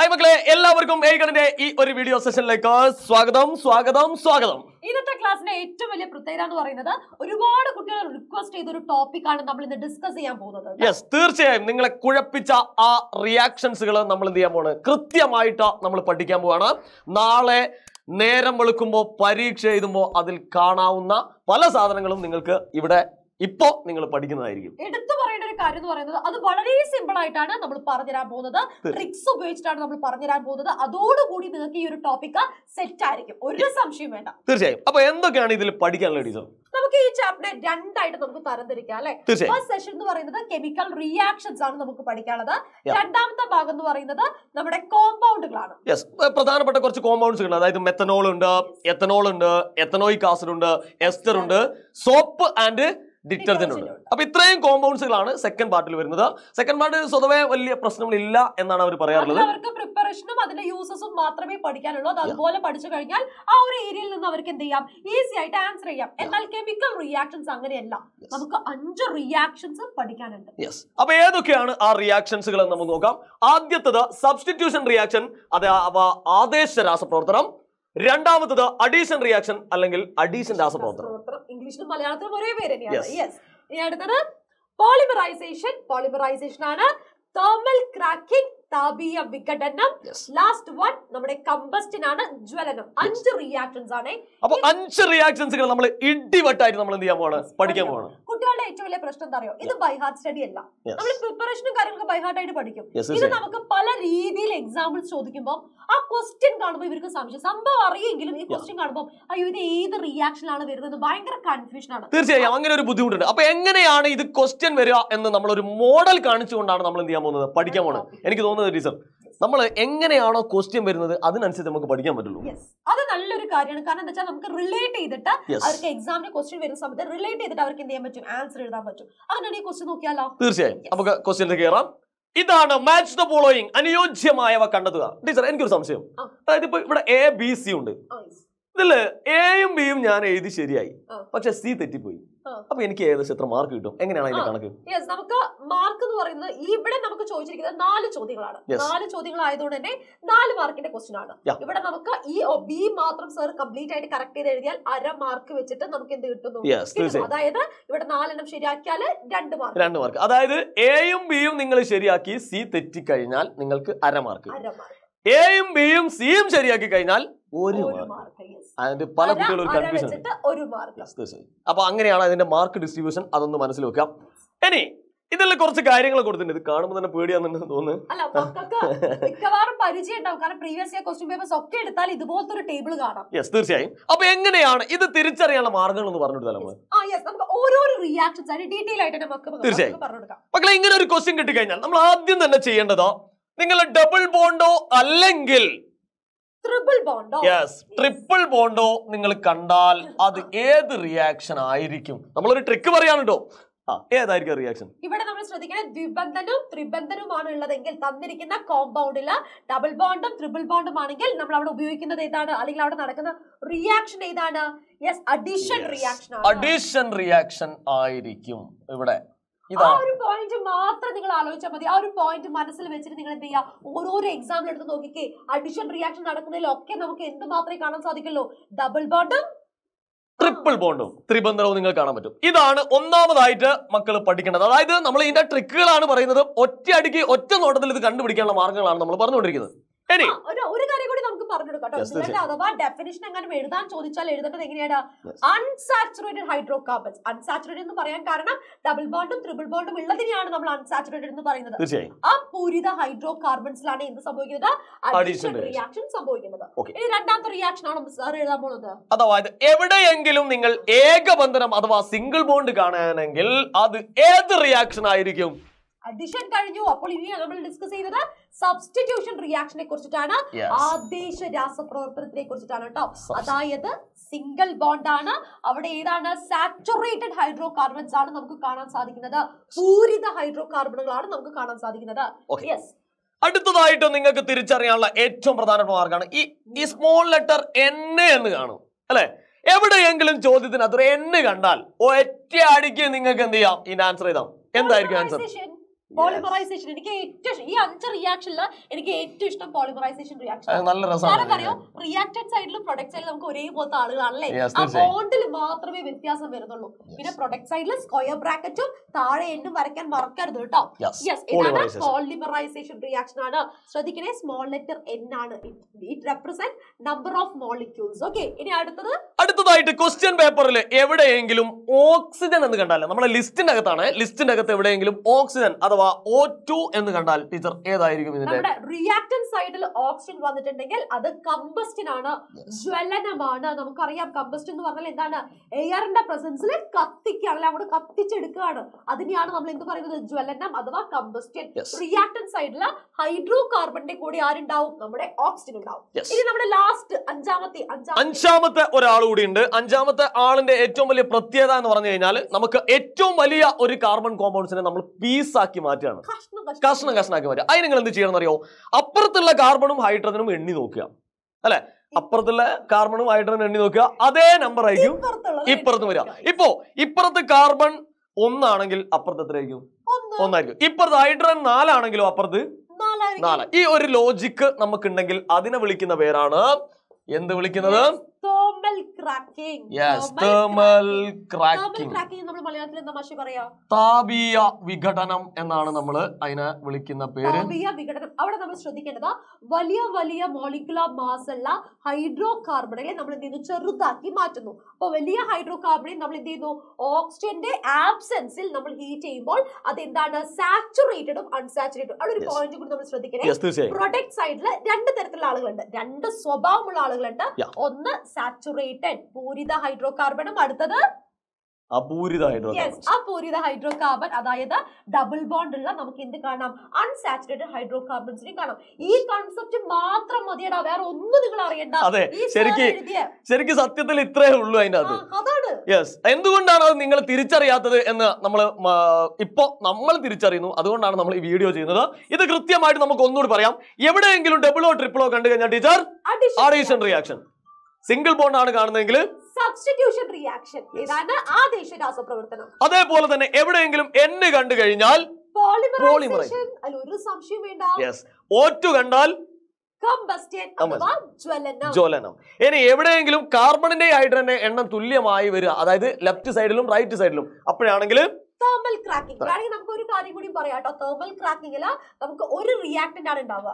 Hi മക്കളെ എല്ലാവർക്കും ഏഴികണ്ഠന്റെ ഈ ഒരു വീഡിയോ സെഷനിലേക്ക് സ്വാഗതം സ്വാഗതം സ്വാഗതം ഇന്നത്തെ ക്ലാസ്സിന്റെ ഏറ്റവും വലിയ പ്രത്യേകത എന്ന് പറയുന്നത് ഒരുപാട് കുട്ടികൾ റിക്വസ്റ്റ് ചെയ്ത ഒരു ടോപ്പിക് ആണ് നമ്മൾ ഇന്ന് ഡിസ്കസ് ചെയ്യാൻ പോകുന്നത് യെസ് തീർച്ചയായും നിങ്ങളെ കുഴപ്പിച്ച ആ റിയാക്ഷൻസുകൾ നമ്മൾ എന്ത് ചെയ്യാൻ പോകുന്നത് കൃത്യമായിട്ട് നമ്മൾ പഠിക്കാൻ പോവാണ് നാളെ നേരം വെളുക്കുമ്പോൾ പരീക്ഷ എഴുതുമ്പോൾ അതിൽ കാണാവുന്ന പല സാധനങ്ങളും നിങ്ങൾക്ക് ഇവിടെ ഇപ്പോ നിങ്ങൾ പഠിക്കുന്നതായിരിക്കും എടുത്തു പറയേണ്ട ഒരു കാര്യം എന്ന് പറയുന്നത് അത് വളരെ സിമ്പിൾ ആയിട്ടാണ് നമ്മൾ പറഞ്ഞുതരാൻ പോകുന്നത് ട്രിക്സ് ഉപയോഗിച്ചിട്ടാണ് നമ്മൾ പറഞ്ഞുതരാൻ പോകുന്നത് അതോടുകൂടി നിങ്ങൾക്ക് ഈ ഒരു ടോപ്പിക് സെറ്റ് ആയിരിക്കും ഒരു സംശയം വേണ്ട തീർച്ചയായും അപ്പൊ എന്തൊക്കെയാണ് ഇതിൽ പഠിക്കാനുള്ള ടീച്ചർ നമുക്ക് ഈ ചാപ്റ്റർ രണ്ടായിട്ട് നമുക്ക് തരംതിരിക്കാം അല്ലെ ഫസ്റ്റ് സെഷൻ എന്ന് പറയുന്നത് കെമിക്കൽ റിയാക്ഷൻസ് ആണ് നമുക്ക് പഠിക്കാനുള്ളത് രണ്ടാമത്തെ ഭാഗം എന്ന് പറയുന്നത് നമ്മുടെ കോമ്പൗണ്ടുകളാണ് യെസ് പ്രധാനപ്പെട്ട കുറച്ച് കോമ്പൗണ്ട്സ് ഉണ്ട് അതായത് മെത്തനോൾ ഉണ്ട് എത്തനോൾ ഉണ്ട് എത്തനോയിക് ആസിഡ് ഉണ്ട് എസ്റ്റർ ഉണ്ട് സോപ്പ് ആൻഡ് ഡിറ്റർജന്റ് ഉണ്ട് അപ്പൊ ഇത്രയും കോമ്പൗണ്ട്സുകളാണ് സെക്കൻഡ് പാർട്ടിൽ വരുന്നത് സെക്കൻഡ് പാർട്ട് സ്വതവേ വലിയ പ്രശ്നങ്ങളില്ല എന്നാണ് അവർ പറയാറുള്ളത് അവർക്ക് പ്രിപ്പറേഷനും അതിന്റെ യൂസസും മാത്രമേ പഠിക്കാനുള്ളൂ അതുപോലെ പഠിച്ചു കഴിഞ്ഞാൽ ആ ഒരു ഏരിയയിൽ നിന്ന് അവർക്ക് എന്ത് ചെയ്യാം ഈസി ആയിട്ട് ആൻസർ ചെയ്യാം എന്നാൽ കെമിക്കൽ റിയാക്ഷൻസ് അങ്ങനെയല്ല നമുക്ക് അഞ്ച് റിയാക്ഷൻസ് പഠിക്കാനുണ്ട് യെസ് അപ്പൊ ഏതൊക്കെയാണ് ആ റിയാക്ഷൻസുകൾ എന്ന് നമുക്ക് നോക്കാം ആദ്യത്തത് സബ്സ്റ്റിറ്റ്യൂഷൻ റിയാക്ഷൻ അത് ആദേശ രാസപ്രവർത്തനം രണ്ടാമത്തത് അഡീഷൻ റിയാക്ഷൻ അല്ലെങ്കിൽ അഡീഷൻ രാസപ്രവർത്തനം ഇംഗ്ലീഷിലും മലയാളത്തിലും ഒരേ പേര് തന്നെയാണ് യെസ് ഇനി അടുത്തത് പോളിമറൈസേഷൻ പോളിമറൈസേഷൻ ആണ് തേർമൽ ക്രാക്കിംഗ് താപീയ വിഘടനം ലാസ്റ്റ് വൺ നമ്മുടെ കമ്പസ്റ്റിൻ ആണ് ജ്വലനം അഞ്ച് റിയാക്ഷൻസ് ആണ് അപ്പൊ അഞ്ച് റിയാക്ഷൻസുകൾ നമ്മൾ ഇടിവട്ടായിട്ട് നമ്മൾ എന്ത് ചെയ്യാൻ പോവാണ് പഠിക്കാൻ പോവാണ് കുട്ടികളുടെ ഏറ്റവും വലിയ പ്രശ്നം എന്താ അറിയോ ഇത് ഹാർട്ട് സ്റ്റഡി അല്ല നമ്മൾ പ്രിപ്പറേഷനും കാര്യങ്ങളൊക്കെ ഹാർട്ട് ആയിട്ട് പഠിക്കും ഇത് നമുക്ക് പല രീതിയിൽ എക്സാമ്പിൾ ചോദിക്കുമ്പോൾ ആ ക്വസ്റ്റ്യൻ കാണുമ്പോൾ ഇവർക്ക് സംശയം സംഭവം അറിയെങ്കിലും ഈ ക്വസ്റ്റ്യൻ കാണുമ്പോൾ അയ്യോ ഇത് ഏത് റിയാക്ഷനാണ് വരുന്നത് ഭയങ്കര കൺഫ്യൂഷൻ ആണ് തീർച്ചയായും അങ്ങനെ ഒരു ബുദ്ധിമുട്ടുണ്ട് അപ്പൊ എങ്ങനെയാണ് ഇത് ക്വസ്റ്റ്യൻ വരിക എന്ന് നമ്മൾ ഒരു മോഡൽ കാണിച്ചുകൊണ്ടാണ് നമ്മൾ എന്ത് ചെയ്യാൻ പോകുന്നത് പഠിക്കാൻ പോകുന്നത് എനിക്ക് തോന്നുന്നത് ടീച്ചർ നമ്മൾ എങ്ങനെയാണോ ക്വസ്റ്റ്യൻ വരുന്നത് അതിനനുസരിച്ച് നമുക്ക് പഠിക്കാൻ പറ്റുള്ളൂ അത് നല്ലൊരു കാര്യമാണ് കാരണം എന്താ വെച്ചാൽ നമുക്ക് റിലേറ്റ് ചെയ്തിട്ട് അവർക്ക് എക്സാമിന് ക്വസ്റ്റ്യൻ വരുന്ന സമയത്ത് റിലേറ്റ് ചെയ്തിട്ട് അവർക്ക് എന്ത് ചെയ്യാൻ പറ്റും ആൻസർ എഴുതാൻ പറ്റും അങ്ങനെ ഈ ക്വസ്റ്റ്യൻ നോക്കിയാലോ തീർച്ചയായും നമുക്ക് ക്വസ്റ്റ്യൻ കയറാം ഇതാണ് മാച്ച് ദ ഫോളോയിങ് അനുയോജ്യമായവ കണ്ടെത്തുക ടീച്ചർ എനിക്കൊരു സംശയം അതായത് ഇപ്പൊ ഇവിടെ എ ബി സി ഉണ്ട് ഇതില് എയും ബിയും ഞാൻ എഴുതി ശരിയായി പക്ഷെ സി തെറ്റിപ്പോയി അപ്പൊ എനിക്ക് ഏകദേശം എത്ര മാർക്ക് കിട്ടും എങ്ങനെയാണ് അതിന്റെ കണക്ക് നമുക്ക് മാർക്ക് എന്ന് പറയുന്നത് ഇവിടെ നമുക്ക് ചോദിച്ചിരിക്കുന്നത് നാല് ചോദ്യങ്ങളാണ് നാല് ചോദ്യങ്ങൾ ആയതുകൊണ്ട് തന്നെ നാല് മാർക്കിന്റെ ക്വസ്റ്റ്യൻ ആണ് ഇവിടെ നമുക്ക് ഈ ബി മാത്രം സാർ കംപ്ലീറ്റ് ആയിട്ട് കറക്റ്റ് ചെയ്ത് എഴുതിയാൽ അര മാർക്ക് വെച്ചിട്ട് നമുക്ക് എന്ത് കിട്ടും അതായത് ഇവിടെ നാലെണ്ണം ശരിയാക്കിയാൽ രണ്ട് മാർക്ക് രണ്ട് മാർക്ക് അതായത് എയും ബിയും നിങ്ങൾ ശരിയാക്കി സി തെറ്റിക്കഴിഞ്ഞാൽ നിങ്ങൾക്ക് അര മാർക്ക് എയും ബിയും സിയും ശരിയാക്കി കഴിഞ്ഞാൽ ഒരു മാർക്ക് അതിന്റെ പല കുട്ടികളും ഒരു കൺഫ്യൂഷൻ അപ്പൊ അങ്ങനെയാണ് അതിന്റെ മാർക്ക് ഡിസ്ട്രിബ്യൂഷൻ അതൊന്ന് മനസ്സിൽ വെക്കാം ഇനി ഇതെല്ലാം കുറച്ച് കാര്യങ്ങൾ കൊടുത്തിട്ടുണ്ട് ഇത് കാണുമ്പോൾ തന്നെ പേടിയാണെന്ന് തോന്നുന്നു ഉണ്ടാവും കാരണം പ്രീവിയസ് ഇയർ ഒക്കെ ഇതുപോലത്തെ ഒരു ടേബിൾ കാണാം യെസ് തീർച്ചയായും അപ്പൊ എങ്ങനെയാണ് ഇത് തിരിച്ചറിയാനുള്ള മാർഗങ്ങൾ എന്ന് പറഞ്ഞിട്ട് നമുക്ക് ആയിട്ട് തീർച്ചയായും മക്കളെ ഇങ്ങനെ ഒരു ക്വസ്റ്റ്യൻ കിട്ടിക്കഴിഞ്ഞാൽ നമ്മൾ ആദ്യം തന്നെ ചെയ്യേണ്ടത് നിങ്ങൾ ഡബിൾ ബോണ്ടോ അല്ലെങ്കിൽ യെസ് ട്രിപ്പിൾ ബോണ്ടോ നിങ്ങൾ കണ്ടാൽ അത് ഏത് റിയാക്ഷൻ ആയിരിക്കും നമ്മളൊരു ട്രിക്ക് പറയാണ് കേട്ടോ ഏതായിരിക്കും റിയാക്ഷൻ ഇവിടെ നമ്മൾ ശ്രദ്ധിക്കണം ദ്വിബന്ധനും ത്രിബന്ധനുമാണ് ഉള്ളതെങ്കിൽ തന്നിരിക്കുന്ന കോമ്പൗണ്ടിൽ ഡബിൾ ബോണ്ടും ട്രിപ്പിൾ ബോണ്ടും ആണെങ്കിൽ നമ്മൾ അവിടെ ഉപയോഗിക്കുന്നത് ഏതാണ് അല്ലെങ്കിൽ അവിടെ നടക്കുന്ന റിയാക്ഷൻ ഏതാണ് yes addition reaction addition reaction ആയിരിക്കും ഇവിടെ ആ ഒരു പോയിന്റ് മാത്രം നിങ്ങൾ ആലോചിച്ചാൽ മതി ആ ഒരു പോയിന്റ് മനസ്സിൽ വെച്ചിട്ട് നിങ്ങൾ എന്ത് ചെയ്യാ ഓരോരോ എക്സാമ്പിൾ എടുത്ത് നോക്കിക്കേ അഡിഷൻ റിയാക്ഷൻ നടക്കുന്നതിലൊക്കെ നമുക്ക് എന്ത് മാത്രമേ കാണാൻ സാധിക്കുള്ളൂ ഡബിൾ ബോണ്ടും ട്രിപ്പിൾ ബോണ്ടും ത്രിബന്ധനവും നിങ്ങൾ കാണാൻ പറ്റും ഇതാണ് ഒന്നാമതായിട്ട് മക്കൾ പഠിക്കേണ്ടത് അതായത് നമ്മൾ ഇതിന്റെ ട്രിക്കുകളാണ് പറയുന്നത് ഒറ്റയടിക്ക് ഒറ്റ നോട്ടത്തിൽ ഇത് കണ്ടുപിടിക്കാനുള്ള മാർഗങ്ങളാണ് നമ്മൾ പറഞ്ഞുകൊണ്ടിരിക്കുന്നത് ഇനി ഒരു കാര്യം കൂടി നമുക്ക് പറഞ്ഞു കൊടുക്കാം അഥവാ ഡെഫിനിഷൻ എങ്ങനെ എഴുതാൻ ചോദിച്ചാൽ എഴുതേണ്ടത് എങ്ങനെയാണ് അൺസാച്ചുറേറ്റഡ് ഹൈഡ്രോ കാർബൺസ് അൺസാച്ചുറേറ്റഡ് എന്ന് പറയാൻ കാരണം ഡബിൾ ബോണ്ടും ട്രിപ്പിൾ ബോണ്ടും ഉള്ളതിനെയാണ് നമ്മൾ അൺസാച്ചുറേറ്റഡ് എന്ന് പറയുന്നത് ആ പൂരിത ഹൈഡ്രോ കാർബൺസിലാണ് എന്ത് സംഭവിക്കുന്നത് റിയാക്ഷൻ സംഭവിക്കുന്നത് ഇനി രണ്ടാമത്തെ റിയാക്ഷൻ ആണ് സാർ എഴുതാൻ പോകുന്നത് അതായത് എവിടെയെങ്കിലും നിങ്ങൾ ഏകബന്ധനം അഥവാ സിംഗിൾ ബോണ്ട് കാണാനെങ്കിൽ അത് ഏത് റിയാക്ഷൻ ആയിരിക്കും അഡിഷൻ കഴിഞ്ഞു അപ്പോൾ ഇനി നമ്മൾ ഡിസ്കസ് ചെയ്തത് സബ്സ്റ്റിറ്റ്യൂഷൻ റിയാക്ഷനെ കുറിച്ചിട്ടാണ് ആദേശ രാസപ്രവർത്തനത്തിനെ കുറിച്ചിട്ടാണ് കേട്ടോ അതായത് സിംഗിൾ ബോണ്ട് ആണ് അവിടെ ഏതാണ് സാച്ചുറേറ്റഡ് ഹൈഡ്രോ കാർബൺസ് ആണ് നമുക്ക് കാണാൻ സാധിക്കുന്നത് പൂരിത ഹൈഡ്രോ കാർബണുകളാണ് നമുക്ക് കാണാൻ സാധിക്കുന്നത് യെസ് അടുത്തതായിട്ട് നിങ്ങൾക്ക് തിരിച്ചറിയാനുള്ള ഏറ്റവും പ്രധാനപ്പെട്ട മാർഗമാണ് ഈ ഈ സ്മോൾ ലെറ്റർ എൻ എന്ന് കാണും അല്ലെ എവിടെയെങ്കിലും ചോദ്യത്തിന് അത്ര എൻ കണ്ടാൽ ഒറ്റ അടിക്ക് നിങ്ങൾക്ക് എന്ത് ചെയ്യാം ഇതിന്റെ ആൻസർ ചെയ്താൽ എന്തായിരിക്കും ആൻസർ പോളിമറൈസേഷൻ എനിക്ക് ഏറ്റവും ഈ അഞ്ച് റിയാക്ഷനിൽ എനിക്ക് ഏറ്റവും ഇഷ്ടം പോളിമറൈസേഷൻ റിയാക്ഷൻ നല്ല രസമാണ് അറിയോ റിയാക്ടഡ് സൈഡിലും പ്രൊഡക്ട് സൈഡിലും നമുക്ക് ഒരേപോലത്തെ ആളുകളാണല്ലേ ആ ബോണ്ടിൽ മാത്രമേ വ്യത്യാസം വരുന്നുള്ളൂ പിന്നെ പ്രൊഡക്ട് സൈഡിൽ സ്ക്വയർ ബ്രാക്കറ്റും താഴെ എന്നും വരയ്ക്കാൻ മറക്കരുത് കേട്ടോ യെസ് ഇതാണ് പോളിമറൈസേഷൻ റിയാക്ഷൻ ആണ് ശ്രദ്ധിക്കണേ സ്മോൾ ലെറ്റർ എൻ ആണ് it represent number of molecules okay ഇനി അടുത്തത് അടുത്തതായിട്ട് ക്വസ്റ്റ്യൻ പേപ്പറിൽ എവിടെയെങ്കിലും ഓക്സിജൻ എന്ന് കണ്ടാലും നമ്മുടെ ലിസ്റ്റിനകത്താണ് ലിസ്റ്റിനകത്ത് എവിടെയെങ്കിലും ഓക്സിജൻ അഥവാ അഥവാ ഒ ടു എന്ന് കണ്ടാൽ ടീച്ചർ ഏതായിരിക്കും ഇതിന്റെ റിയാക്ടൻ സൈഡിൽ ഓക്സിജൻ വന്നിട്ടുണ്ടെങ്കിൽ അത് കമ്പസ്റ്റിൻ ആണ് ജ്വലനമാണ് നമുക്കറിയാം കമ്പസ്റ്റ് എന്ന് പറഞ്ഞാൽ എന്താണ് എയറിന്റെ പ്രസൻസിൽ കത്തിക്കാണല്ലോ അവിടെ കത്തിച്ചെടുക്കുകയാണ് അതിനെയാണ് നമ്മൾ എന്ത് പറയുന്നത് ജ്വലനം അഥവാ കമ്പസ്റ്റിൻ റിയാക്ടൻ സൈഡിൽ ഹൈഡ്രോ കാർബണിന്റെ കൂടി ആരുണ്ടാവും നമ്മുടെ ഓക്സിജൻ ഉണ്ടാവും ഇനി നമ്മുടെ ലാസ്റ്റ് അഞ്ചാമത്തെ അഞ്ചാമത്തെ ഒരാൾ കൂടി ഉണ്ട് അഞ്ചാമത്തെ ആളിന്റെ ഏറ്റവും വലിയ പ്രത്യേകത എന്ന് പറഞ്ഞു കഴിഞ്ഞാൽ നമുക്ക് ഏറ്റവും വലിയ ഒരു കാർബൺ കോമ്പൗണ്ട്സിനെ നമ്മൾ പീസ് ആക്കി മാറ്റിയാണ് കഷ്ണം കഷ്ണാക്കി മാറ്റുക അതിന് നിങ്ങൾ എന്ത് ചെയ്യണം അറിയോ അപ്പുറത്തുള്ള കാർബണും ഹൈഡ്രജനും എണ്ണി നോക്കുക അല്ലെ അപ്പുറത്തുള്ള കാർബണും ഹൈഡ്രജനും എണ്ണി നോക്കുക അതേ നമ്പർ ആയിരിക്കും ഇപ്പുറത്ത് വരിക ഇപ്പോ ഇപ്പുറത്ത് കാർബൺ ഒന്നാണെങ്കിൽ അപ്പുറത്ത് എത്രയായിരിക്കും ഒന്നായിരിക്കും ഇപ്പുറത്ത് ഹൈഡ്രജൻ നാലാണെങ്കിലോ അപ്പുറത്ത് നാല് ഈ ഒരു ലോജിക്ക് നമുക്കുണ്ടെങ്കിൽ അതിനെ വിളിക്കുന്ന പേരാണ് എന്ത് വിളിക്കുന്നത് cracking. Yes, thermal cracking. നമ്മൾ മലയാളത്തിൽ എന്താ മാഷെ പറയാ? താപീയ വിഘടനം എന്നാണ് നമ്മൾ അതിനെ വിളിക്കുന്ന പേര്. താപീയ വിഘടനം. അവിടെ നമ്മൾ ശ്രദ്ധിക്കേണ്ടത് വലിയ വലിയ മോളിക്കുലർ മാസ് ഉള്ള ഹൈഡ്രോ കാർബണുകളെ നമ്മൾ എന്ത് ചെയ്യുന്നു ചെറുതാക്കി മാറ്റുന്നു. അപ്പോൾ വലിയ ഹൈഡ്രോ കാർബണെ നമ്മൾ എന്ത് ചെയ്യുന്നു ഓക്സിജന്റെ ആബ്സെൻസിൽ നമ്മൾ ഹീറ്റ് ചെയ്യുമ്പോൾ അത് എന്താണ് സാച്ചുറേറ്റഡും അൺസാച്ചുറേറ്റഡും അവിടെ ഒരു പോയിന്റ് കൂടി നമ്മൾ ശ്രദ്ധിക്കണേ പ്രൊഡക്ട് സൈഡിൽ രണ്ട് തരത്തിലുള്ള ആളുകളുണ്ട് രണ്ട് സ്വഭാവമുള്ള ആളുകളുണ്ട് ഒന്ന് സാച്ചുറേറ്റഡ് പൂരിത ഹൈഡ്രോ കാർബണും അടുത്തത് അപൂരിത ഹൈഡ്രോ അപൂരിത ഹൈഡ്രോ കാർബൺ അതായത് ഡബിൾ ബോണ്ട് ഉള്ള നമുക്ക് എന്ത് കാണാം അൺസാച്ചുറേറ്റഡ് ഹൈഡ്രോ കാർബൺസിനെ കാണാം ഈ കൺസെപ്റ്റ് മാത്രം മതിയടാ വേറെ ഒന്നും നിങ്ങൾ അറിയണ്ട അതെ ശരിക്കും ശരിക്ക് സത്യത്തിൽ ഇത്രേ ഉള്ളൂ അതിന്റെ അത് യെസ് എന്തുകൊണ്ടാണ് അത് നിങ്ങൾ തിരിച്ചറിയാത്തത് എന്ന് നമ്മൾ ഇപ്പോ നമ്മൾ തിരിച്ചറിയുന്നു അതുകൊണ്ടാണ് നമ്മൾ ഈ വീഡിയോ ചെയ്യുന്നത് ഇത് കൃത്യമായിട്ട് നമുക്ക് ഒന്നുകൂടി പറയാം എവിടെയെങ്കിലും ഡബിളോ ട്രിപ്പിളോ കണ്ടു കഴിഞ്ഞാൽ teacher addition reaction single bond ആണ് കാണുന്നതെങ്കിൽ സബ്സ്റ്റിറ്റ്യൂഷൻ റിയാക്ഷൻ അതേപോലെ തന്നെ എവിടെയെങ്കിലും എൻ കണ്ടു കഴിഞ്ഞാൽ ഒരു സംശയം വേണ്ട കണ്ടാൽ ജ്വലനം ഇനി എവിടെയെങ്കിലും കാർബണിന്റെ ഹൈഡ്രജന്റെ എണ്ണം തുല്യമായി വരിക അതായത് ലെഫ്റ്റ് സൈഡിലും റൈറ്റ് സൈഡിലും അപ്പോഴാണെങ്കിൽ തേർമൽ ക്രാക്കിംഗ് വേണമെങ്കിൽ നമുക്ക് ഒരു കാര്യം കൂടി പറയാം കേട്ടോ തേർമൽ ക്രാക്കിംഗില് നമുക്ക് ഒരു റിയാക്ടന്റ് ആണ് ഉണ്ടാവുക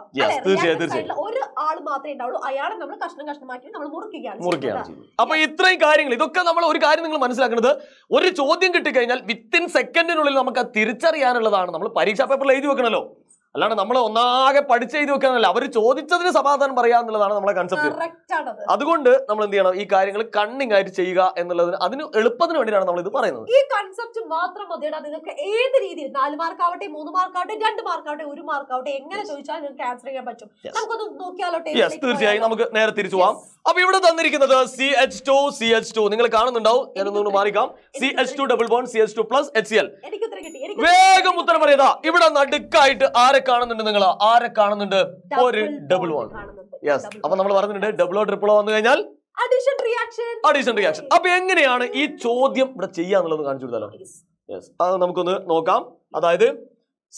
ഒരു ആൾ മാത്രമേ ഉണ്ടാവുള്ളൂ അയാളെ നമ്മൾ കഷ്ണം കഷ്ണമാക്കി നമ്മൾ മുറിക്കുകയാണ് മുറിക്കുകയാണ് അപ്പൊ ഇത്രയും കാര്യങ്ങൾ ഇതൊക്കെ നമ്മൾ ഒരു കാര്യം നിങ്ങൾ മനസ്സിലാക്കുന്നത് ഒരു ചോദ്യം കിട്ടിക്കഴിഞ്ഞാൽ വിത്തിൻ സെക്കൻഡിനുള്ളിൽ നമുക്ക് തിരിച്ചറിയാനുള്ളതാണ് നമ്മൾ പരീക്ഷാ പേപ്പറിൽ എഴുതി വെക്കണല്ലോ അല്ലാണ്ട് നമ്മൾ ഒന്നാകെ പഠിച്ച് എഴുതി വെക്കാനല്ല അവർ ചോദിച്ചതിന് സമാധാനം പറയാ എന്നുള്ളതാണ് നമ്മളെ കൺസെപ്റ്റ് അതുകൊണ്ട് നമ്മൾ എന്ത് ചെയ്യണം ഈ കാര്യങ്ങൾ കണ്ണിങ് ആയിട്ട് ചെയ്യുക എന്നുള്ളതിന് അതിന് എളുപ്പത്തിന് വേണ്ടിയിട്ടാണ് നമ്മൾ ഇത് പറയുന്നത് ഈ കൺസെപ്റ്റ് മാത്രം മതിയാണ് നിങ്ങൾക്ക് ഏത് രീതിയിൽ നാല് മാർക്ക് ആവട്ടെ മൂന്ന് മാർക്ക് ആവട്ടെ രണ്ട് മാർക്ക് ആവട്ടെ ഒരു മാർക്ക് ആവട്ടെ എങ്ങനെ ചോദിച്ചാൽ നിങ്ങൾക്ക് ആൻസർ ചെയ്യാൻ പറ്റും നമുക്കൊന്ന് നോക്കിയാലോ തീർച്ചയായും നമുക്ക് നേരെ തിരിച്ചു പോവാം അപ്പൊ ഇവിടെ തന്നിരിക്കുന്നത് C H two C H two നിങ്ങൾ കാണുന്നുണ്ടാവും ഞാനൊന്നുകൊണ്ട് മാറിക്കാം C H two double bond C H two plus H C L വേഗം ഉത്തരം പറയതാ ഇവിടെ നടുക്കായിട്ട് ആരെ ആരെ കാണുന്നുണ്ട് നിങ്ങൾ ആരെ കാണുന്നുണ്ട് ഒരു ഡബിൾ വൺ യെസ് അപ്പൊ നമ്മൾ പറഞ്ഞിട്ടുണ്ട് ഡബിളോ ട്രിപ്പിളോ വന്നു കഴിഞ്ഞാൽ അഡീഷൻ റിയാക്ഷൻ അഡീഷൻ റിയാക്ഷൻ അപ്പൊ എങ്ങനെയാണ് ഈ ചോദ്യം ഇവിടെ ചെയ്യാന്നുള്ളത് കാണിച്ചു കൊടുത്താലോ യെസ് അത് നമുക്കൊന്ന് നോക്കാം അതായത്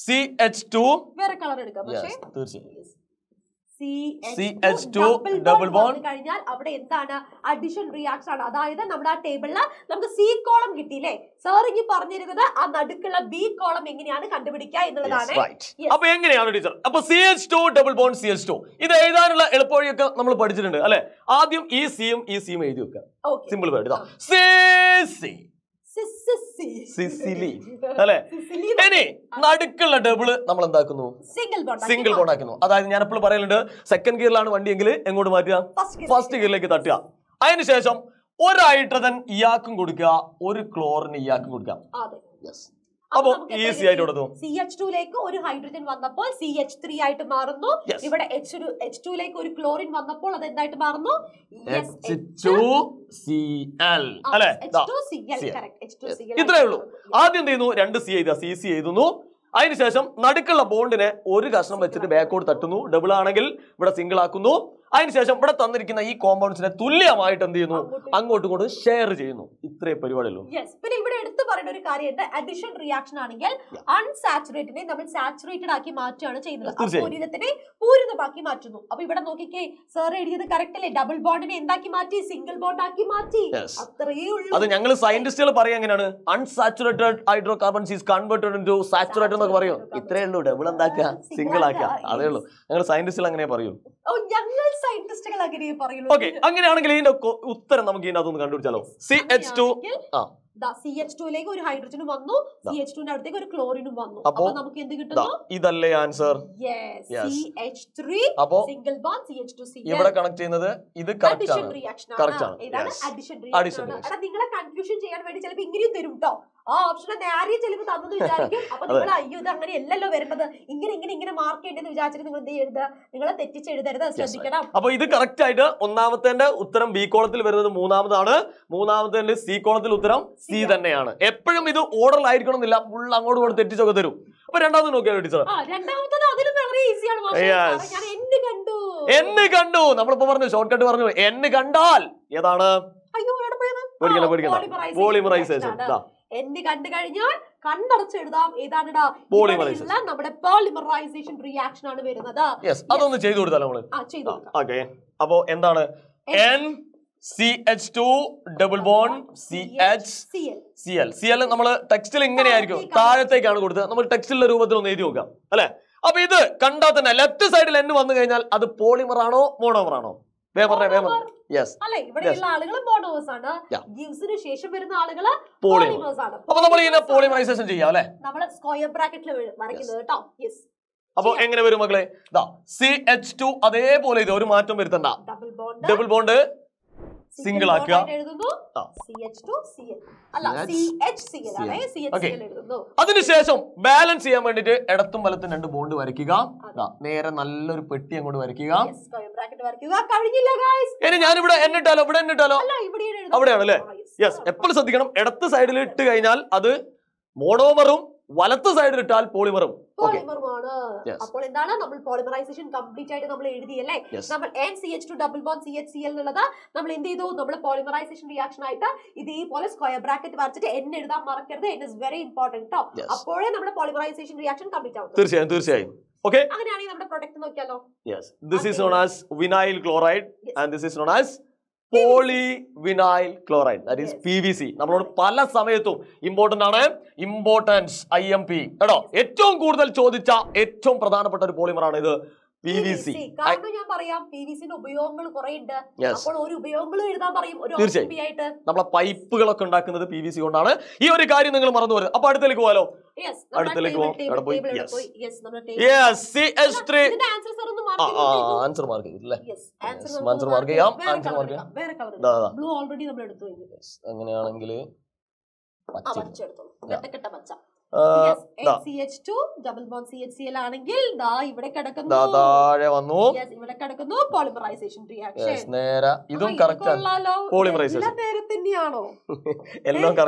സി എച്ച് ടു തീർച്ചയായും കഴിഞ്ഞാൽ അവിടെ എന്താണ് അഡിഷൻ റിയാക്ഷൻ ആണ് അതായത് നമ്മുടെ ആ ടേബിളിൽ നമുക്ക് സി കോളം കിട്ടിയില്ലേ സാർ ഇനി പറഞ്ഞിരുന്നത് ആ നടുക്കുള്ള ബി കോളം എങ്ങനെയാണ് കണ്ടുപിടിക്കുക എന്നുള്ളതാണ് അപ്പൊ എങ്ങനെയാണ് ടീച്ചർ അപ്പൊ C H two double bond C H two ഇത് എഴുതാനുള്ള എളുപ്പവഴിയൊക്കെ നമ്മൾ പഠിച്ചിട്ടുണ്ട് അല്ലെ ആദ്യം ഈ സിയും ഈ സിയും എഴുതി വെക്കുക സിമ്പിൾ വേർഡ് സി സി സിസിലി അല്ലെ ഇനി നടുക്കുള്ള ഡബിൾ നമ്മൾ എന്താക്കുന്നു സിംഗിൾ ബോണ്ട് ആക്കുന്നു അതായത് ഞാൻ എപ്പോഴും പറയലുണ്ട് സെക്കൻഡ് ഗിയറിലാണ് വണ്ടിയെങ്കിൽ എങ്ങോട്ട് മാറ്റുക ഫസ്റ്റ് ഗിയറിലേക്ക് തട്ടുക അതിനുശേഷം ഒരു ഹൈഡ്രജൻ ഇയാൾക്കും കൊടുക്കുക ഒരു ക്ലോറിന് ഇയാൾക്കും കൊടുക്കുക യെസ് അപ്പോ ഈസി ആയിട്ട് കൊടുത്തു സി എച്ച് ലേക്ക് ഒരു ഹൈഡ്രജൻ വന്നപ്പോൾ സി എച്ച് ത്രീ ആയിട്ട് മാറുന്നു ഇവിടെ എച്ച് ഒരു എച്ച് ലേക്ക് ഒരു ക്ലോറിൻ വന്നപ്പോൾ അത് എന്തായിട്ട് മാറുന്നു ഇത്രേ ഉള്ളൂ ആദ്യം ചെയ്യുന്നു രണ്ട് സി എഴുതുക സി സി എഴുതുന്നു അതിനുശേഷം നടുക്കുള്ള ബോണ്ടിനെ ഒരു കഷ്ണം വെച്ചിട്ട് ബാക്കോട് തട്ടുന്നു ഡബിൾ ആണെങ്കിൽ ഇവിടെ സിംഗിൾ ആക്കുന്നു അതിനുശേഷം ഇവിടെ തന്നിരിക്കുന്ന ഈ കോമ്പൗണ്ട്സിനെ തുല്യമായിട്ട് എന്ത് ചെയ്യുന്നു അങ്ങോട്ടും ഇങ്ങോട്ടും ഷെയർ ചെയ്യുന്നു ഇത്രേ പരിപാടിയുള്ളൂ പിന്നെ ഇവിടെ എടുത്തു പറയുന്ന ഒരു കാര്യം അഡിഷൻ റിയാക്ഷൻ ആണെങ്കിൽ അൺസാച്ചുറേറ്റഡ് നമ്മൾ സാച്ചുറേറ്റഡ് ആക്കി മാറ്റുകയാണ് ചെയ്യുന്നത് ആക്കി മാറ്റുന്നു അപ്പൊ ഇവിടെ നോക്കിക്കേ സാർ എഴുതിയത് കറക്റ്റ് അല്ലേ ഡബിൾ ബോണ്ടിനെ എന്താക്കി മാറ്റി സിംഗിൾ ബോണ്ട് ആക്കി മാറ്റി അത്രേ ഉള്ളൂ അത് ഞങ്ങൾ സയന്റിസ്റ്റുകൾ പറയാം എങ്ങനെയാണ് unsaturated hydrocarbons is converted into to saturated എന്നൊക്കെ പറയും ഇത്രേ ഉള്ളൂ ഡബിൾ എന്താക്കുക സിംഗിൾ ആക്കുക അതേ ഉള്ളൂ ഞങ്ങൾ സയന്റിസ്റ്റുകൾ അങ്ങനെ പറയൂ ഞങ്ങൾ സയന്റിസ്റ്റുകൾ അങ്ങനെ പറയുള്ളൂ ഓക്കേ അങ്ങനെയാണെങ്കിൽ ഇതിന്റെ ഉത്തരം നമുക്ക് ഇതിനകത്തൊന്ന് കണ്ടുപിടിച്ചാലോ സി എച്ച് ടു ആ സി എച്ച് ടുയിലേക്ക് ഒരു ഹൈഡ്രജനും വന്നു സി എച്ച് ടുവിന്റെ അടുത്തേക്ക് ഒരു ക്ലോറിനും വന്നു അപ്പൊ നമുക്ക് എന്ത് കിട്ടുന്നു ഇതല്ലേ answer C H single bond C H two C ഇവിടെ കണക്ട് ചെയ്യുന്നത് ഇത് അഡീഷൻ റിയാക്ഷൻ ആണ് അഡീഷൻ റിയാക്ഷൻ നിങ്ങളെ കൺഫ്യൂഷൻ ചെയ്യാൻ വേണ്ടി ചിലപ്പോ ഇങ്ങനെയും തരും കേട്ടോ ആ ഓപ്ഷൻ നേരെ ചെലവ് തന്നത് വിചാരിക്കും അപ്പൊ നിങ്ങൾ അയ്യോ ഇത് അങ്ങനെ അങ്ങനെയല്ലല്ലോ വരേണ്ടത് ഇങ്ങനെ ഇങ്ങനെ ഇങ്ങനെ മാർക്ക് ചെയ്യേണ്ടത് വിചാരിച്ചിട്ട് നിങ്ങൾ എന്ത് ചെയ്യരുത് നിങ്ങളെ തെറ്റിച്ച് എഴുതരുത് ശ്രദ്ധിക്കണം അപ്പൊ ഇത് കറക്റ്റ് ആയിട്ട് ഒന്നാമത്തെ ഉത്തരം ബി കോളത്തിൽ വരുന്നത് മൂന്നാമതാണ് മൂന്നാമത്തെ സി കോളത്തിൽ ഉത്തരം സി തന്നെയാണ് എപ്പോഴും ഇത് ഓർഡറിലായിരിക്കണം എന്നില്ല ഫുൾ അങ്ങോട്ട് കൊണ്ട് തെറ്റിച്ചൊക്കെ തരും അപ്പൊ രണ്ടാമത് നോക്കിയാലോ ടീച്ചർ രണ്ടാമത്തത് അതിലും വളരെ ഈസിയാണ് എന്ന് കണ്ടു കണ്ടു നമ്മളിപ്പോ പറഞ്ഞു ഷോർട്ട് കട്ട് പറഞ്ഞു എന്ന് കണ്ടാൽ ഏതാണ് അയ്യോ പേടിക്കണ്ട പേടിക്കണ്ട പോളിമറൈസേഷൻ എന്ന് കണ്ടു കഴിഞ്ഞാൽ കണ്ണടച്ച് എഴുതാം ഏതാണ് നമ്മുടെ പോളിമറൈസേഷൻ റിയാക്ഷൻ ആണ് വരുന്നത് അതൊന്ന് ചെയ്തു കൊടുത്താലോ നമ്മള് അപ്പോ എന്താണ് N C H two double bond C H C L C L നമ്മൾ ടെക്സ്റ്റിൽ ഇങ്ങനെയായിരിക്കും താഴത്തേക്കാണ് കൊടുത്തത് നമ്മൾ ടെക്സ്റ്റിലെ രൂപത്തിൽ ഒന്ന് എഴുതി നോക്കാം അല്ലെ അപ്പൊ ഇത് കണ്ടാൽ തന്നെ ലെഫ്റ്റ് സൈഡിൽ എൻ വന്നു കഴിഞ്ഞാൽ അത് പോളിമർ ആണോ മോണോമർ ആണോ വേമറിനെ ആണ് അപ്പൊ ചെയ്യാം അല്ലെ നമ്മൾ എങ്ങനെ വരും മക്കളെ സി എച്ച് ടു അതേപോലെ ഇത് ഒരു മാറ്റം വരുത്തണ്ട ഡബിൾ ബോണ്ട് സിംഗിൾ ആക്കുക അതിനുശേഷം ബാലൻസ് ചെയ്യാൻ വേണ്ടിട്ട് ഇടത്തും വലത്തും രണ്ട് ബോണ്ട് വരയ്ക്കുക നേരെ നല്ലൊരു പെട്ടി അങ്ങോട്ട് വരയ്ക്കുക ഇനി ഞാനിവിടെ എന്നിട്ടാലോ ഇവിടെ എന്നിട്ടാലോ അവിടെയാണ് അവിടെയാണല്ലേ യെസ് എപ്പോഴും ശ്രദ്ധിക്കണം ഇടത്ത് സൈഡിൽ ഇട്ട് കഴിഞ്ഞാൽ അത് മോഡോവറും വലത്ത് സൈഡിൽ ഇട്ടാൽ പോളിമറും അപ്പോൾ എന്താണ് നമ്മൾ പോളിമറൈസേഷൻ കംപ്ലീറ്റ് ആയിട്ട് നമ്മൾ നമ്മൾ ഡബിൾ നമ്മൾ നമ്മൾ പോളിമറൈസേഷൻ റിയാക്ഷൻ ആയിട്ട് സ്ക്വയർ ബ്രാക്കറ്റ് എഴുതാൻ മറക്കരുത് വെരി അപ്പോഴേ നമ്മുടെ പോളിമറൈസേഷൻ റിയാക്ഷൻ കംപ്ലീറ്റ് തീർച്ചയായും തീർച്ചയായും നമ്മുടെ പ്രൊഡക്റ്റ് നോക്കിയാലോ yes this is as vinyl chloride and this is as polyvinyl chloride that is P V C നമ്മളോട് പല സമയത്തും ഇമ്പോർട്ടന്റ് ആണ് ഇമ്പോർട്ടൻസ് ഐ എം പി കേട്ടോ ഏറ്റവും കൂടുതൽ ചോദിച്ച ഏറ്റവും പ്രധാനപ്പെട്ട ഒരു പോളിമറാണ് ഇത് പി ഞാൻ പറയാം ഉപയോഗങ്ങൾ അപ്പോൾ ഒരു ഉപയോഗങ്ങൾ എഴുതാൻ പറയും ഒരു നമ്മളെ പൈപ്പുകളൊക്കെ ഉണ്ടാക്കുന്നത് പി വി സി കൊണ്ടാണ് ഈ ഒരു കാര്യം നിങ്ങൾ മറന്നു പോരുത് അപ്പൊ അടുത്തേക്ക് പോയാലോ അടുത്തേക്ക് പോയി യെസ് യെസ് ആൻസർ മാർക്ക് ചെയ്തില്ലേ ആൻസർ മാർക്ക് ചെയ്യാം ആൻസർ മാർക്ക് ചെയ്യാം അങ്ങനെയാണെങ്കിൽ പച്ച ആണെങ്കിൽ ഇവിടെ കിടക്കുന്നു താഴെ വന്നു ഇവിടെ കിടക്കുന്നു പോളിമറൈസേഷൻ റിയാക്ഷൻ നേരെ ഇതും എല്ലാം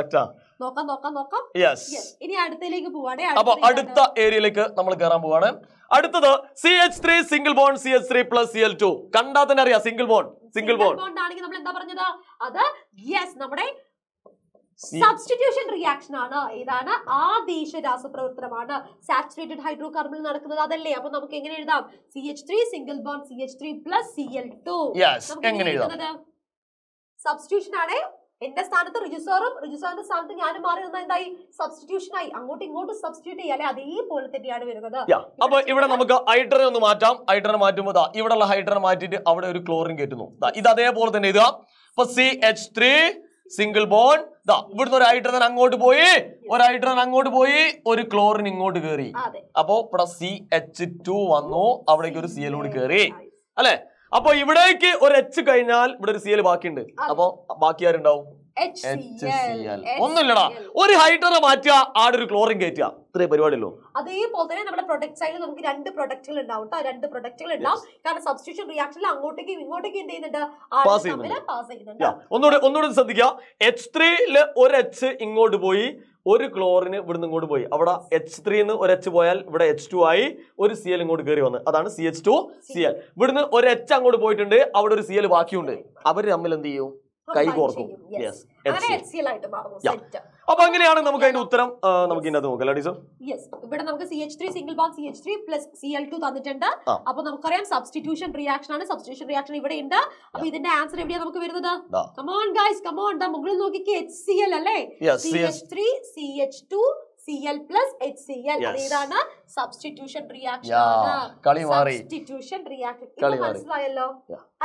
ഇനി പോവാണേ അടുത്ത ഏരിയയിലേക്ക് നമ്മൾ കയറാൻ പോവാണ് അടുത്തത് C H three single bond C H three plus C L two കണ്ടാൽ തന്നെ അറിയാം സിംഗിൾ ബോൺ സിംഗിൾ ബോൺ ആണെങ്കിൽ നമ്മൾ എന്താ പറഞ്ഞത് അത് യെസ് നമ്മുടെ സബ്സ്റ്റിറ്റ്യൂഷൻ റിയാക്ഷൻ ആണ് ഇതാണ് ആദേശ രാസപ്രവർത്തനമാണ് സാച്ചുറേറ്റഡ് ഹൈഡ്രോ കാർബണിൽ നടക്കുന്നത് അതല്ലേ അപ്പൊ നമുക്ക് എങ്ങനെ എഴുതാം C H three single bond C H three plus C L two substitution ആണ് എന്റെ സ്ഥാനത്ത് റിജിസോറും റിജിസോറിന്റെ സ്ഥാനത്ത് ഞാൻ മാറി വന്ന എന്തായി സബ്സ്റ്റിറ്റ്യൂഷൻ ആയി അങ്ങോട്ടും ഇങ്ങോട്ടും സബ്സ്റ്റിറ്റ്യൂട്ട് ചെയ്യാലേ അതേപോലെ തന്നെയാണ് വരുന്നത് അപ്പൊ ഇവിടെ നമുക്ക് ഹൈഡ്രനെ ഒന്ന് മാറ്റാം ഹൈഡ്രനെ മാറ്റുമ്പോൾ ഉള്ള ഹൈഡ്രനെ മാറ്റിയിട്ട് അവിടെ ഒരു ക്ലോറിൻ കയറ്റുന്നു ഇത് അതേപോലെ തന്നെ ഇതാ അപ്പൊ C H three single bond ഇവിടുന്ന് ഒരു ഹൈഡ്രജൻ അങ്ങോട്ട് പോയി ഒരു ഹൈഡ്രജൻ അങ്ങോട്ട് പോയി ഒരു ക്ലോറിൻ ഇങ്ങോട്ട് കയറി അപ്പോ ഇവിടെ സി എച്ച് ടു വന്നു അവിടേക്ക് ഒരു സി എൽ കൂടി കയറി അല്ലെ അപ്പൊ ഇവിടേക്ക് ഒരു എച്ച് കഴിഞ്ഞാൽ ഇവിടെ ഒരു സി എൽ ബാക്കിയുണ്ട് അപ്പോ ബാക്കി ആരുണ്ടാവും ഒന്നുമില്ലടാ ഒരു ഹൈഡ്രോ മാറ്റുക ആടെ ഒരു ക്ലോറിൻ കയറ്റുക ഇത്രേ പരിപാടിയല്ലോ അതേപോലെ തന്നെ നമ്മുടെ പ്രൊഡക്ട് സൈഡിൽ നമുക്ക് രണ്ട് പ്രൊഡക്റ്റുകൾ ഉണ്ടാവും രണ്ട് പ്രൊഡക്റ്റുകൾ ഉണ്ടാവും കാരണം സബ്സ്റ്റിറ്റ്യൂഷൻ റിയാക്ഷനിൽ അങ്ങോട്ടേക്കും ഇങ്ങോട്ടേക്കും എന്ത് ചെയ്യുന്നുണ്ട് പാസ് ചെയ്യുന്നുണ്ട് ഒന്നുകൂടെ ഒന്നുകൂടെ ശ്രദ്ധിക്കുക എച്ച് ത്രീയില് ഒരു എച്ച് ഇങ്ങോട്ട് പോയി ഒരു ക്ലോറിന് ഇവിടുന്ന് ഇങ്ങോട്ട് പോയി അവിടെ എച്ച് ത്രീന്ന് ഒരു എച്ച് പോയാൽ ഇവിടെ എച്ച് ടു ആയി ഒരു സി എൽ ഇങ്ങോട്ട് കയറി വന്ന് അതാണ് C H two C L ഇവിടുന്ന് ഒരു എച്ച് അങ്ങോട്ട് പോയിട്ടുണ്ട് അവിടെ ഒരു സി എൽ ബാക്കിയുണ്ട് അവർ തമ്മിൽ എന്ത് ചെയ്യും കൈ യെസ് അപ്പൊ അങ്ങനെയാണ് നമുക്ക് അതിന്റെ ഉത്തരം നമുക്ക് ഇതിനകത്ത് നോക്കാം ഇവിടെ നമുക്ക് C H three single bond C H three plus C L two തന്നിട്ടുണ്ട് അപ്പൊ നമുക്കറിയാം സബ്സ്റ്റിറ്റ്യൂഷൻ റിയാക്ഷൻ ആണ് സബ്സ്റ്റിറ്റ്യൂഷൻ റിയാക്ഷൻ ഇവിടെ ഉണ്ട് അപ്പൊ ഇതിന്റെ ആൻസർ എവിടെയാ നമുക്ക് വരുന്നത് കമോൺ ഗൈസ് കമോൺ മുകളിൽ നോക്കി എച്ച് സി എൽ അല്ലേ C H three C H two C L plus H C L ഇതാണ് സബ്സ്റ്റിറ്റ്യൂഷൻ റിയാക്ഷൻ കളി സബ്സ്റ്റിറ്റ്യൂഷൻ റിയാക്ഷൻ മനസ്സിലായല്ലോ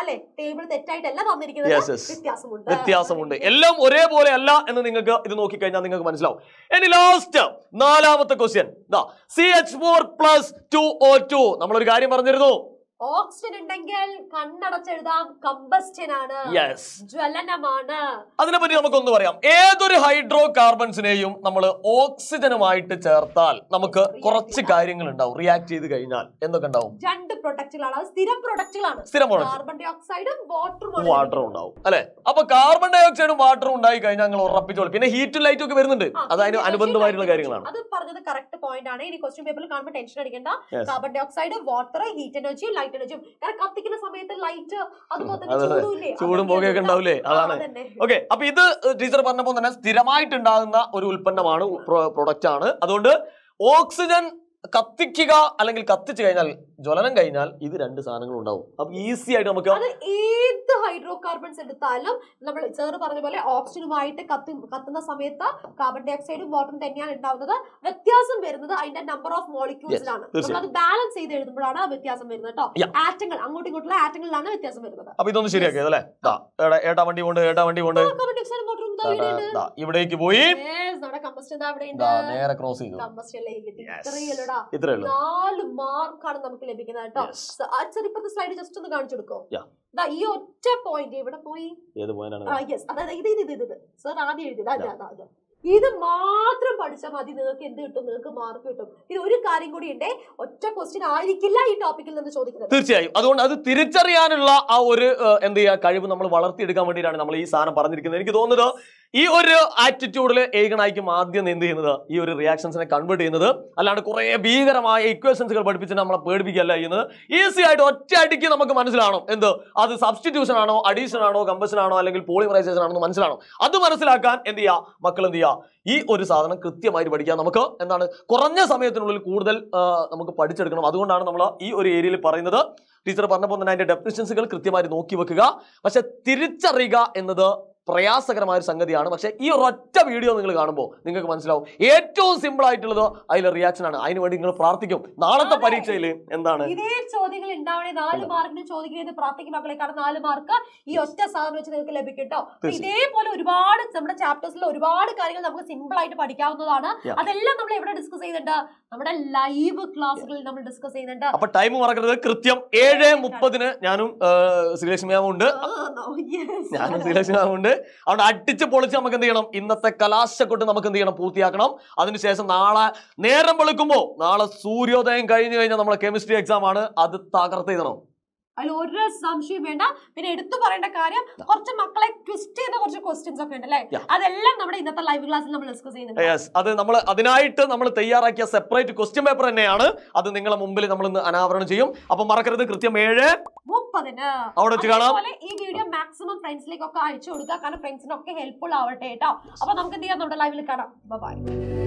അല്ലെ ടേബിൾ തെറ്റായിട്ടല്ല തന്നിരിക്കുന്നത് വ്യത്യാസമുണ്ട് വ്യത്യാസമുണ്ട് എല്ലാം ഒരേപോലെ അല്ല എന്ന് നിങ്ങൾക്ക് ഇത് നോക്കിക്കഴിഞ്ഞാൽ നിങ്ങൾക്ക് മനസ്സിലാവും ഇനി ലാസ്റ്റ് നാലാമത്തെ question C H four plus two O two നമ്മളൊരു കാര്യം പറഞ്ഞിരുന്നു ഓക്സിജൻ ഉണ്ടെങ്കിൽ ജ്വലനമാണ് അതിനെപ്പറ്റി നമുക്കൊന്ന് പറയാം ഏതൊരു ഹൈഡ്രോ കാർബൺസിനെയും നമ്മൾ ഓക്സിജനുമായിട്ട് ചേർത്താൽ നമുക്ക് കുറച്ച് കാര്യങ്ങൾ ഉണ്ടാവും റിയാക്ട് ചെയ്ത് കഴിഞ്ഞാൽ എന്തൊക്കെ ഉണ്ടാവും രണ്ട് പ്രൊഡക്റ്റുകളാണ് സ്ഥിരം പ്രൊഡക്റ്റുകളാണ് കാർബൺ ഡൈ ഓക്സൈഡും വാട്ടറും ഉണ്ടാവും അല്ലെ അപ്പൊ കാർബൺ ഡൈ ഓക്സൈഡും വാട്ടറും ഉണ്ടായി കഴിഞ്ഞാൽ ഞങ്ങൾ ഉറപ്പിച്ചോളൂ പിന്നെ ഹീറ്റും ലൈറ്റും ഒക്കെ വരുന്നുണ്ട് അതായത് അനുബന്ധമായിട്ടുള്ള കാര്യങ്ങളാണ് അത് പറഞ്ഞത് കറക്റ്റ് പോയിന്റ് ആണ് ഇനി ക്വസ്റ്റ്യൻ പേപ്പറിൽ കാണുമ്പോൾ ടെൻഷൻ അടിക്കേണ്ട carbon dioxide water heat energy light light അടിച്ചു കാരണം കത്തിക്കുന്ന സമയത്ത് ലൈറ്റ് അതുപോലെ തന്നെ ചൂടും പുകയൊക്കെ അതാണ് ഓക്കെ അപ്പൊ ഇത് ടീച്ചർ പറഞ്ഞപ്പോൾ തന്നെ സ്ഥിരമായിട്ടുണ്ടാകുന്ന ഒരു ഉൽപ്പന്നമാണ് പ്രോഡക്റ്റ് ആണ് അതുകൊണ്ട് ഓക്സിജൻ കത്തിക്കുക അല്ലെങ്കിൽ കത്തിച്ചു കഴിഞ്ഞാൽ ജ്വലനം കഴിഞ്ഞാൽ ഇത് രണ്ട് സാധനങ്ങൾ ഉണ്ടാവും അപ്പൊ ഈസി ആയിട്ട് നമുക്ക് ഏത് ഹൈഡ്രോ കാർബൺസ് എടുത്താലും നമ്മൾ ചേർ പറഞ്ഞ പോലെ ഓക്സിജനുമായിട്ട് കത്തി കത്തുന്ന സമയത്ത് കാർബൺ ഡൈ ഓക്സൈഡും വാട്ടറും തന്നെയാണ് ഉണ്ടാവുന്നത് വ്യത്യാസം വരുന്നത് അതിന്റെ നമ്പർ ഓഫ് മോളിക്യൂൾസിലാണ് നമ്മൾ അത് ബാലൻസ് ചെയ്ത് എഴുതുമ്പോഴാണ് വ്യത്യാസം വരുന്നത് കേട്ടോ ആറ്റങ്ങൾ അങ്ങോട്ടും ഇങ്ങോട്ടുള്ള ആറ്റങ്ങളിലാണ് വ്യത്യാസം വരുന്നത് അപ്പൊ ഇതൊന്നും ശരിയാക്കിയത് അല്ലേ ഏട്ടാ വണ്ടി കൊണ്ട് ഏട്ടാ വണ്ടി കൊണ്ട് കാർബൺ ഡൈ ഓക്സൈഡ് വാട്ടർ ഇവിടേക്ക് പോയി നേരെ ക്രോസ് ചെയ്തു ഇത്രയുള്ളൂ നാല് മാർക്കാണ് നമുക്ക് ലഭിക്കുന്നത് സ്ലൈഡ് ജസ്റ്റ് ഒന്ന് കാണിച്ചു കൊടുക്കോ ഈ ഒറ്റ പോയിന്റ് ഇവിടെ പോയി ഏത് പോയിന്റ് അതായത് ഇത് ഇത് ഇത് ഇത് സർ ആദ്യം എഴുതി ഇത് മാത്രം പഠിച്ചാൽ മതി നിങ്ങൾക്ക് എന്ത് കിട്ടും നിങ്ങൾക്ക് മാർക്ക് കിട്ടും ഇത് ഒരു കാര്യം കൂടി ഉണ്ടേ ഒറ്റ ക്വസ്റ്റ്യൻ ആയിരിക്കില്ല ഈ ടോപ്പിക്കിൽ നിന്ന് ചോദിക്കുന്നത് തീർച്ചയായും അതുകൊണ്ട് അത് തിരിച്ചറിയാനുള്ള ആ ഒരു എന്ത് ചെയ്യുക കഴിവ് നമ്മൾ വളർത്തിയെടുക്കാൻ വേണ്ടിയിട്ടാണ് നമ്മൾ ഈ സാധനം പറഞ്ഞിരിക്കുന്നത് എനിക്ക് തോന്നുന്നത് ഈ ഒരു ആറ്റിറ്റ്യൂഡിൽ ഏകണായിക്കും ആദ്യം എന്ത് ചെയ്യുന്നത് ഈ ഒരു റിയാക്ഷൻസിനെ കൺവേർട്ട് ചെയ്യുന്നത് അല്ലാണ്ട് കുറേ ഭീകരമായ ഇക്വേഷൻസുകൾ പഠിപ്പിച്ചിട്ട് നമ്മളെ പേടിപ്പിക്കുകയല്ല ചെയ്യുന്നത് ഈസി ആയിട്ട് ഒറ്റ അടിക്ക് നമുക്ക് മനസ്സിലാണോ എന്ത് അത് സബ്സ്റ്റിറ്റ്യൂഷൻ ആണോ അഡീഷൻ ആണോ കമ്പഷൻ ആണോ അല്ലെങ്കിൽ പോളിമറൈസേഷൻ ആണോ മനസ്സിലാണോ അത് മനസ്സിലാക്കാൻ എന്ത് ചെയ്യുക മക്കൾ എന്ത് ചെയ്യുക ഈ ഒരു സാധനം കൃത്യമായിട്ട് പഠിക്കാം നമുക്ക് എന്താണ് കുറഞ്ഞ സമയത്തിനുള്ളിൽ കൂടുതൽ നമുക്ക് പഠിച്ചെടുക്കണം അതുകൊണ്ടാണ് നമ്മൾ ഈ ഒരു ഏരിയയിൽ പറയുന്നത് ടീച്ചർ പറഞ്ഞപ്പോൾ തന്നെ അതിൻ്റെ ഡെഫിനിഷൻസുകൾ കൃത്യമായി നോക്കി വെക്കുക പക്ഷെ തിരിച്ചറിയുക എന്നത് പ്രയാസകരമായ ഒരു സംഗതിയാണ് പക്ഷേ ഈ ഒറ്റ വീഡിയോ നിങ്ങൾ കാണുമ്പോൾ നിങ്ങൾക്ക് മനസ്സിലാവും ഏറ്റവും സിമ്പിൾ ആയിട്ടുള്ളത് അതിലെ റിയാക്ഷൻ ആണ് അതിന് വേണ്ടി നിങ്ങൾ പ്രാർത്ഥിക്കും നാളത്തെ പരീക്ഷയിൽ എന്താണ് ഇതേ ചോദ്യങ്ങൾ ഉണ്ടാവണേ നാല് മാർക്കിന് ചോദിക്കുന്നത് പ്രാർത്ഥിക്കും മക്കളെ കാരണം നാല് മാർക്ക് ഈ ഒറ്റ സാധനം വെച്ച് നിങ്ങൾക്ക് ലഭിക്കും ഇതേപോലെ ഒരുപാട് നമ്മുടെ ചാപ്റ്റേഴ്സിൽ ഒരുപാട് കാര്യങ്ങൾ നമുക്ക് സിമ്പിൾ ആയിട്ട് പഠിക്കാവുന്നതാണ് അതെല്ലാം നമ്മൾ എവിടെ ഡിസ്കസ് ചെയ്യുന്നുണ്ട് നമ്മുടെ ലൈവ് ക്ലാസ്സുകളിൽ നമ്മൾ ഡിസ്കസ് ചെയ്യുന്നുണ്ട് അപ്പൊ ടൈം മറക്കരുത് കൃത്യം ഏഴ് മുപ്പതിന് ഞാനും ശ്രീലക്ഷ്മി ഉണ്ട് ഞാനും ശ്രീലക്ഷ്മി ഉണ്ട് അതുകൊണ്ട് അടിച്ച് പൊളിച്ച് നമുക്ക് എന്ത് ചെയ്യണം ഇന്നത്തെ കലാശക്കൊട്ട് നമുക്ക് എന്ത് ചെയ്യണം പൂർത്തിയാക്കണം അതിനുശേഷം നാളെ നേരം വെളുക്കുമ്പോൾ നാളെ സൂര്യോദയം കഴിഞ്ഞു കഴിഞ്ഞാൽ നമ്മളെ കെമിസ്ട്രി എക്സാം ആണ് അത് തകർത്ത് അതിൽ ഒരു സംശയം വേണ്ട പിന്നെ എടുത്തു പറയേണ്ട കാര്യം കുറച്ച് മക്കളെ ട്വിസ്റ്റ് ചെയ്ത കുറച്ച് ക്വസ്റ്റ്യൻസ് ഒക്കെ ഉണ്ട് അല്ലേ അതെല്ലാം നമ്മുടെ ഇന്നത്തെ ലൈവ് ക്ലാസ്സിൽ നമ്മൾ ഡിസ്കസ് ചെയ്യുന്നുണ്ട് അത് നമ്മൾ അതിനായിട്ട് നമ്മൾ തയ്യാറാക്കിയ സെപ്പറേറ്റ് ക്വസ്റ്റ്യൻ പേപ്പർ തന്നെയാണ് അത് നിങ്ങളെ മുമ്പിൽ നമ്മൾ ഇന്ന് അനാവരണം ചെയ്യും അപ്പൊ മറക്കരുത് കൃത്യം ഏഴ് മുപ്പതിന് അവിടെ കാണാം ഈ വീഡിയോ മാക്സിമം ഫ്രണ്ട്സിലേക്കൊക്കെ അയച്ചു കൊടുക്കുക കാരണം ഫ്രണ്ട്സിനൊക്കെ ഹെൽപ്ഫുൾ ആവട്ടെ കേട്ടോ അപ്പൊ നമുക്ക് എന്ത് ചെയ്യാം നമ്മുടെ ലൈവിൽ കാണാം ബൈ